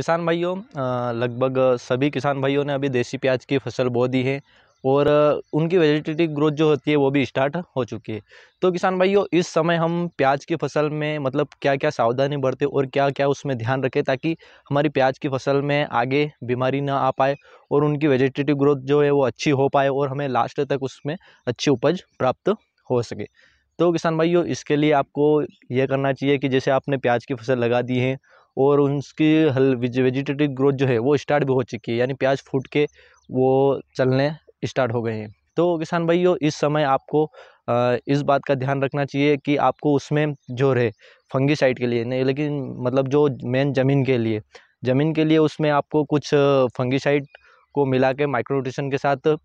किसान भाइयों लगभग सभी किसान भाइयों ने अभी देसी प्याज की फसल बो दी है और उनकी वेजिटेटिव ग्रोथ जो होती है वो भी स्टार्ट हो चुकी है तो किसान भाइयों इस समय हम प्याज की फसल में मतलब क्या क्या सावधानी बरतें और क्या क्या उसमें ध्यान रखें ताकि हमारी प्याज की फसल में आगे बीमारी ना आ पाए और उनकी वेजिटेटिव ग्रोथ जो है वो अच्छी हो पाए और हमें लास्ट तक उसमें अच्छी उपज प्राप्त हो सके तो किसान भाइयों इसके लिए आपको यह करना चाहिए कि जैसे आपने प्याज की फसल लगा दी है और उनकी हल वेजिटेटिव ग्रोथ जो है वो स्टार्ट भी हो चुकी है यानी प्याज फूट के वो चलने स्टार्ट हो गए हैं तो किसान भाइयों इस समय आपको इस बात का ध्यान रखना चाहिए कि आपको उसमें जो रहे फंगीसाइड के लिए नहीं लेकिन मतलब जो मेन ज़मीन के लिए ज़मीन के लिए उसमें आपको कुछ फंगीसाइड को मिला के माइक्रोन्यूट्रिशन के साथ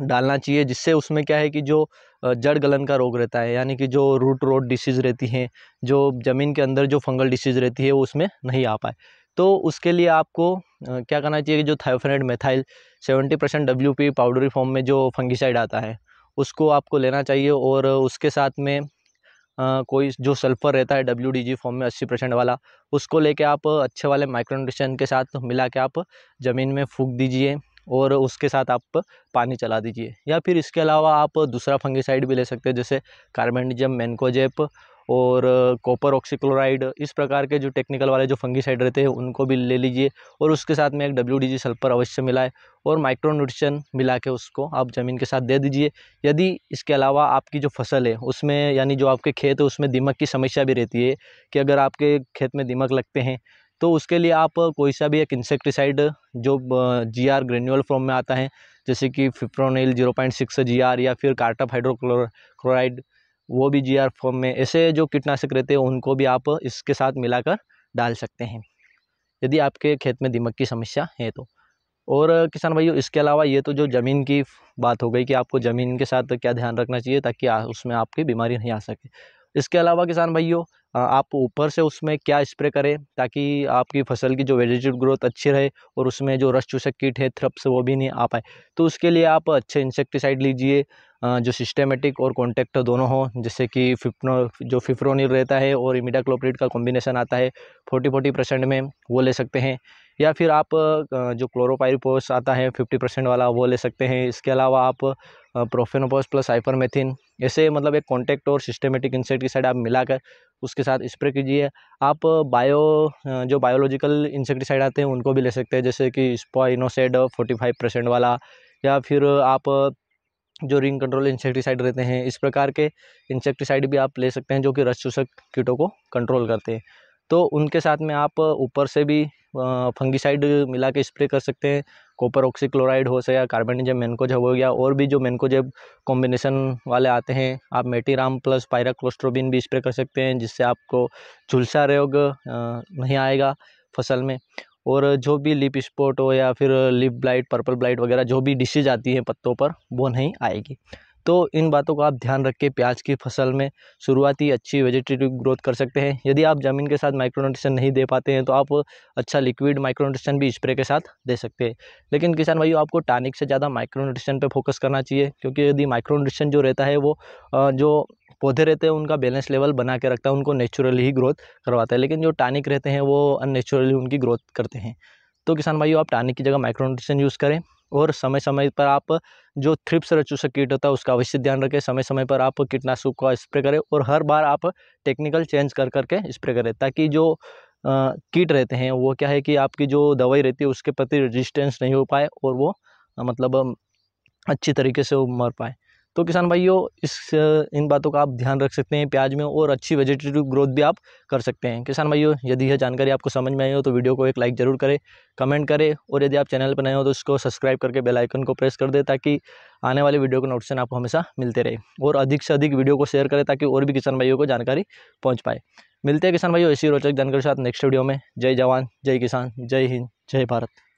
डालना चाहिए जिससे उसमें क्या है कि जो जड़ गलन का रोग रहता है यानी कि जो रूट रोड डिसीज़ रहती हैं जो ज़मीन के अंदर जो फंगल डिसीज़ रहती है वो उसमें नहीं आ पाए तो उसके लिए आपको क्या करना चाहिए कि जो thiophanate methyl seventy percent W P powdery form में जो फंगिसाइड आता है उसको आपको लेना चाहिए और उसके साथ में आ, कोई जो सल्फ़र रहता है डब्ल्यू डी जी फॉर्म में अस्सी परसेंट वाला उसको लेके आप अच्छे वाले माइक्रोन्यूट्रिशन के साथ मिला के आप ज़मीन में फूक दीजिए और उसके साथ आप पानी चला दीजिए या फिर इसके अलावा आप दूसरा फंगिसाइड भी ले सकते हैं जैसे कार्बेंडिजम मैनकोजेप और कॉपर ऑक्सीक्लोराइड इस प्रकार के जो टेक्निकल वाले जो फंगिसाइड रहते हैं उनको भी ले लीजिए और उसके साथ में एक डब्ल्यू डी जी सल्फर अवश्य मिलाए और माइक्रोन्यूट्रिशन मिला के उसको आप ज़मीन के साथ दे दीजिए यदि इसके अलावा आपकी जो फसल है उसमें यानी जो आपके खेत है उसमें दीमक की समस्या भी रहती है कि अगर आपके खेत में दीमक लगते हैं तो उसके लिए आप कोई सा भी एक इंसेक्टिसाइड जो जी आर ग्रेन्यूअल फॉर्म में आता है जैसे कि fipronil zero point six G R या फिर कार्टअप हाइड्रोक्लोराइड वो भी जी आर फॉर्म में ऐसे जो कीटनाशक रहते हैं उनको भी आप इसके साथ मिलाकर डाल सकते हैं यदि आपके खेत में दिमक की समस्या है तो और किसान भाइयों इसके अलावा ये तो जो ज़मीन की बात हो गई कि आपको ज़मीन के साथ क्या ध्यान रखना चाहिए ताकि उसमें आपकी बीमारी नहीं आ सके इसके अलावा किसान भाइयों आप ऊपर से उसमें क्या स्प्रे करें ताकि आपकी फसल की जो वेजिटेबल ग्रोथ अच्छी रहे और उसमें जो रस चूसक कीट है थ्रप्स वो भी नहीं आ पाए तो उसके लिए आप अच्छे इंसेक्टिसाइड लीजिए जो सिस्टेमेटिक और कॉन्टेक्ट दोनों हो जैसे कि फिफ्नो जो फिफ्रोनिल रहता है और इमिडाक्लोप्रेट का कॉम्बिनेशन आता है फोर्टी फोर्टी परसेंट में वो ले सकते हैं या फिर आप जो क्लोरोपायरिपोस आता है फिफ्टी परसेंट वाला वो ले सकते हैं इसके अलावा आप प्रोफेनोपोस प्लस हाइपरमेथिन ऐसे मतलब एक कॉन्टैक्ट और सिस्टमेटिक इंसेक्टिसाइड आप मिलाकर उसके साथ स्प्रे कीजिए आप बायो जो बायोलॉजिकल इंसेक्टिसाइड आते हैं उनको भी ले सकते हैं जैसे कि स्पाइनोसेड फोर्टी फाइव परसेंट वाला या फिर आप जो रिंग कंट्रोल इंसेक्टिसाइड रहते हैं इस प्रकार के इंसेक्टिसाइड भी आप ले सकते हैं जो कि रस चूसक कीटों को कंट्रोल करते हैं तो उनके साथ में आप ऊपर से भी फंगिसाइड मिला के स्प्रे कर सकते हैं कॉपर ऑक्सीक्लोराइड हो से या कार्बनिजम हो गया और भी जो मेनकोजेब कॉम्बिनेशन वाले आते हैं आप मेटीराम प्लस पायराक्लोस्ट्रोबिन भी स्प्रे कर सकते हैं जिससे आपको झुलसा रोग नहीं आएगा फसल में और जो भी लिप स्पॉट हो या फिर लिप ब्लाइट पर्पल ब्लाइट वगैरह जो भी डिशेज आती है पत्तों पर वो नहीं आएगी तो इन बातों का आप ध्यान रख के प्याज की फसल में शुरुआती अच्छी वेजिटेटिव ग्रोथ कर सकते हैं यदि आप ज़मीन के साथ माइक्रो नहीं दे पाते हैं तो आप अच्छा लिक्विड माइक्रो भी स्प्रे के साथ दे सकते हैं लेकिन किसान भाइयों आपको टानिक से ज़्यादा माइक्रो पर फोकस करना चाहिए क्योंकि यदि माइक्रो जो रहता है वो जो पौधे रहते हैं उनका बैलेंस लेवल बना के रखता है उनको नेचुरली ही ग्रोथ करवाता है लेकिन जो टानिक रहते हैं वो अननेचुरली उनकी ग्रोथ करते हैं तो किसान भाइयों आप टानिक की जगह माइक्रो यूज़ करें और समय समय पर आप जो थ्रिप्स और चूसक कीट होता है उसका अवश्य ध्यान रखें समय समय पर आप कीटनाशक का स्प्रे करें और हर बार आप टेक्निकल चेंज कर करके स्प्रे करें ताकि जो कीट रहते हैं वो क्या है कि आपकी जो दवाई रहती है उसके प्रति रेजिस्टेंस नहीं हो पाए और वो मतलब अच्छी तरीके से वो मर पाए तो किसान भाइयों इस इन बातों का आप ध्यान रख सकते हैं प्याज में और अच्छी वेजिटेटिव ग्रोथ भी आप कर सकते हैं किसान भाइयों यदि यह जानकारी आपको समझ में आई हो तो वीडियो को एक लाइक ज़रूर करें कमेंट करें और यदि आप चैनल पर नए हो तो इसको सब्सक्राइब करके बेल आइकन को प्रेस कर दें ताकि आने वाले वीडियो के नोटिफिकेशन आपको हमेशा मिलते रहे और अधिक से अधिक वीडियो को शेयर करें ताकि और भी किसान भाइयों को जानकारी पहुँच पाए मिलते हैं किसान भाइयों इसी रोचक जानकारी के साथ नेक्स्ट वीडियो में जय जवान जय किसान जय हिंद जय भारत